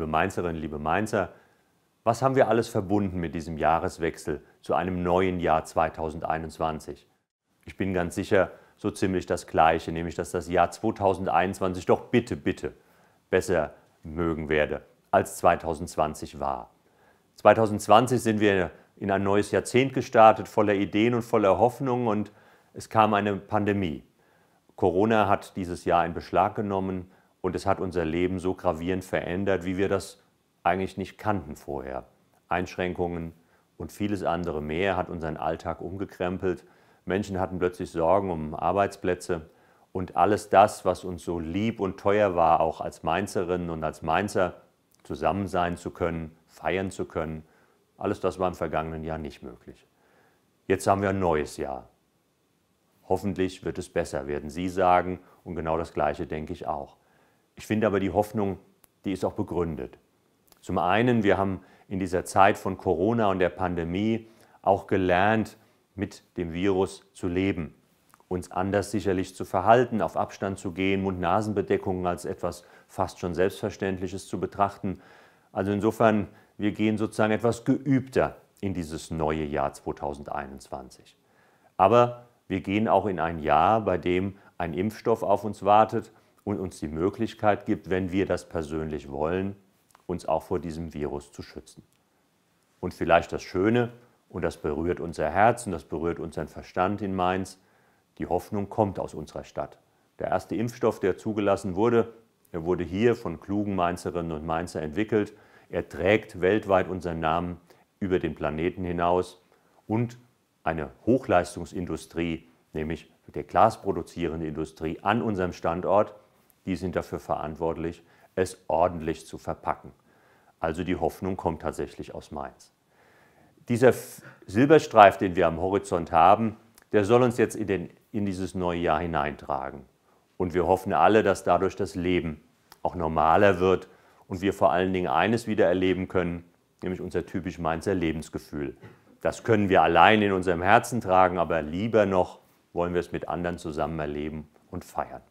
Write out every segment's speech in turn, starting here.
liebe Mainzerinnen, liebe Mainzer, was haben wir alles verbunden mit diesem Jahreswechsel zu einem neuen Jahr 2021? Ich bin ganz sicher, so ziemlich das Gleiche, nämlich dass das Jahr 2021 doch bitte, bitte besser mögen werde, als 2020 war. 2020 sind wir in ein neues Jahrzehnt gestartet, voller Ideen und voller Hoffnungen und es kam eine Pandemie. Corona hat dieses Jahr in Beschlag genommen, und es hat unser Leben so gravierend verändert, wie wir das eigentlich nicht kannten vorher. Einschränkungen und vieles andere mehr hat unseren Alltag umgekrempelt. Menschen hatten plötzlich Sorgen um Arbeitsplätze und alles das, was uns so lieb und teuer war, auch als Mainzerinnen und als Mainzer zusammen sein zu können, feiern zu können, alles das war im vergangenen Jahr nicht möglich. Jetzt haben wir ein neues Jahr. Hoffentlich wird es besser, werden Sie sagen, und genau das Gleiche denke ich auch. Ich finde aber die Hoffnung, die ist auch begründet. Zum einen, wir haben in dieser Zeit von Corona und der Pandemie auch gelernt, mit dem Virus zu leben, uns anders sicherlich zu verhalten, auf Abstand zu gehen, Mund-Nasen-Bedeckungen als etwas fast schon Selbstverständliches zu betrachten. Also insofern, wir gehen sozusagen etwas geübter in dieses neue Jahr 2021. Aber wir gehen auch in ein Jahr, bei dem ein Impfstoff auf uns wartet und uns die Möglichkeit gibt, wenn wir das persönlich wollen, uns auch vor diesem Virus zu schützen. Und vielleicht das Schöne, und das berührt unser Herz und das berührt unseren Verstand in Mainz, die Hoffnung kommt aus unserer Stadt. Der erste Impfstoff, der zugelassen wurde, er wurde hier von klugen Mainzerinnen und Mainzer entwickelt. Er trägt weltweit unseren Namen über den Planeten hinaus und eine Hochleistungsindustrie, nämlich der glasproduzierende Industrie an unserem Standort, die sind dafür verantwortlich, es ordentlich zu verpacken. Also die Hoffnung kommt tatsächlich aus Mainz. Dieser Silberstreif, den wir am Horizont haben, der soll uns jetzt in, den, in dieses neue Jahr hineintragen. Und wir hoffen alle, dass dadurch das Leben auch normaler wird und wir vor allen Dingen eines wieder erleben können, nämlich unser typisch Mainzer Lebensgefühl. Das können wir allein in unserem Herzen tragen, aber lieber noch wollen wir es mit anderen zusammen erleben und feiern.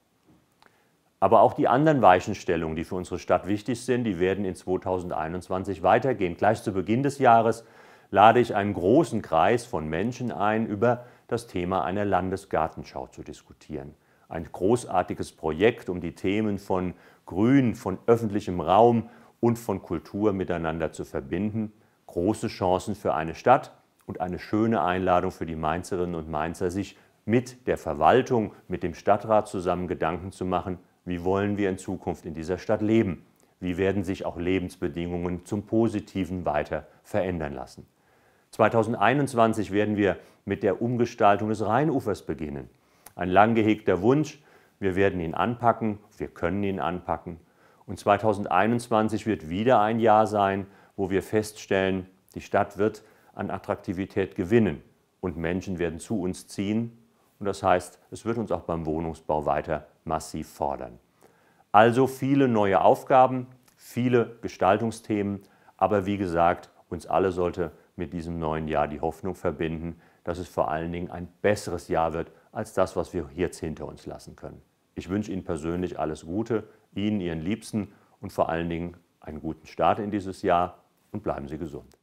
Aber auch die anderen Weichenstellungen, die für unsere Stadt wichtig sind, die werden in 2021 weitergehen. Gleich zu Beginn des Jahres lade ich einen großen Kreis von Menschen ein, über das Thema einer Landesgartenschau zu diskutieren. Ein großartiges Projekt, um die Themen von Grün, von öffentlichem Raum und von Kultur miteinander zu verbinden. Große Chancen für eine Stadt und eine schöne Einladung für die Mainzerinnen und Mainzer, sich mit der Verwaltung, mit dem Stadtrat zusammen Gedanken zu machen, wie wollen wir in Zukunft in dieser Stadt leben? Wie werden sich auch Lebensbedingungen zum Positiven weiter verändern lassen? 2021 werden wir mit der Umgestaltung des Rheinufers beginnen. Ein lang gehegter Wunsch, wir werden ihn anpacken, wir können ihn anpacken. Und 2021 wird wieder ein Jahr sein, wo wir feststellen, die Stadt wird an Attraktivität gewinnen und Menschen werden zu uns ziehen, und das heißt, es wird uns auch beim Wohnungsbau weiter massiv fordern. Also viele neue Aufgaben, viele Gestaltungsthemen, aber wie gesagt, uns alle sollte mit diesem neuen Jahr die Hoffnung verbinden, dass es vor allen Dingen ein besseres Jahr wird als das, was wir jetzt hinter uns lassen können. Ich wünsche Ihnen persönlich alles Gute, Ihnen, Ihren Liebsten und vor allen Dingen einen guten Start in dieses Jahr und bleiben Sie gesund.